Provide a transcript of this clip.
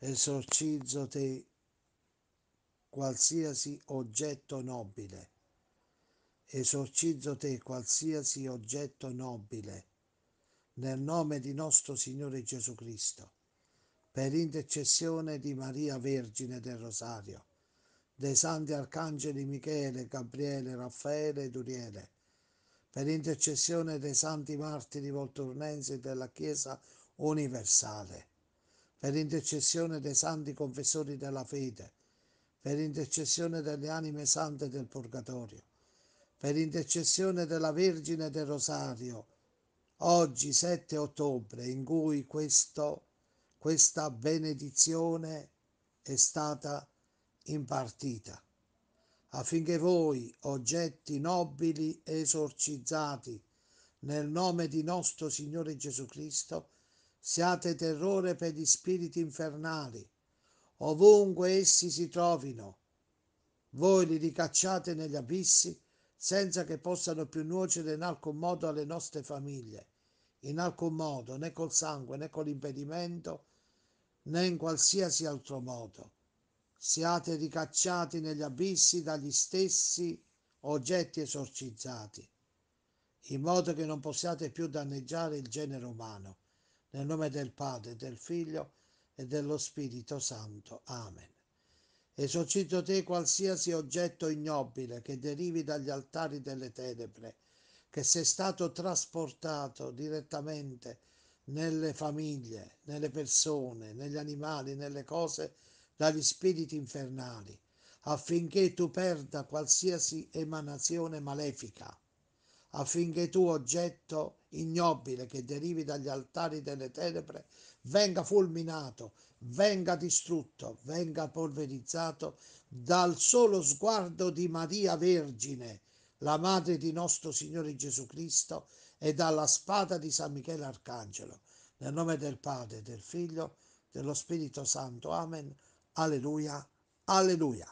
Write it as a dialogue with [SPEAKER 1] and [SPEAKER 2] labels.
[SPEAKER 1] esorcizzo te qualsiasi oggetto nobile, esorcizzo te qualsiasi oggetto nobile, nel nome di nostro Signore Gesù Cristo, per intercessione di Maria Vergine del Rosario, dei Santi Arcangeli Michele, Gabriele, Raffaele ed Uriele, per intercessione dei Santi Martiri Volturnensi della Chiesa Universale per intercessione dei santi confessori della fede, per intercessione delle anime sante del purgatorio, per intercessione della Vergine del Rosario, oggi 7 ottobre, in cui questo, questa benedizione è stata impartita, affinché voi, oggetti nobili esorcizzati nel nome di nostro Signore Gesù Cristo, Siate terrore per gli spiriti infernali, ovunque essi si trovino. Voi li ricacciate negli abissi senza che possano più nuocere in alcun modo alle nostre famiglie, in alcun modo, né col sangue, né con l'impedimento, né in qualsiasi altro modo. Siate ricacciati negli abissi dagli stessi oggetti esorcizzati, in modo che non possiate più danneggiare il genere umano nel nome del Padre, del Figlio e dello Spirito Santo. Amen. Esorcito te qualsiasi oggetto ignobile che derivi dagli altari delle tenebre, che sei stato trasportato direttamente nelle famiglie, nelle persone, negli animali, nelle cose dagli spiriti infernali, affinché tu perda qualsiasi emanazione malefica affinché tu, oggetto ignobile che derivi dagli altari delle tenebre, venga fulminato, venga distrutto, venga polverizzato dal solo sguardo di Maria Vergine, la madre di nostro Signore Gesù Cristo, e dalla spada di San Michele Arcangelo. Nel nome del Padre, del Figlio, dello Spirito Santo. Amen. Alleluia. Alleluia.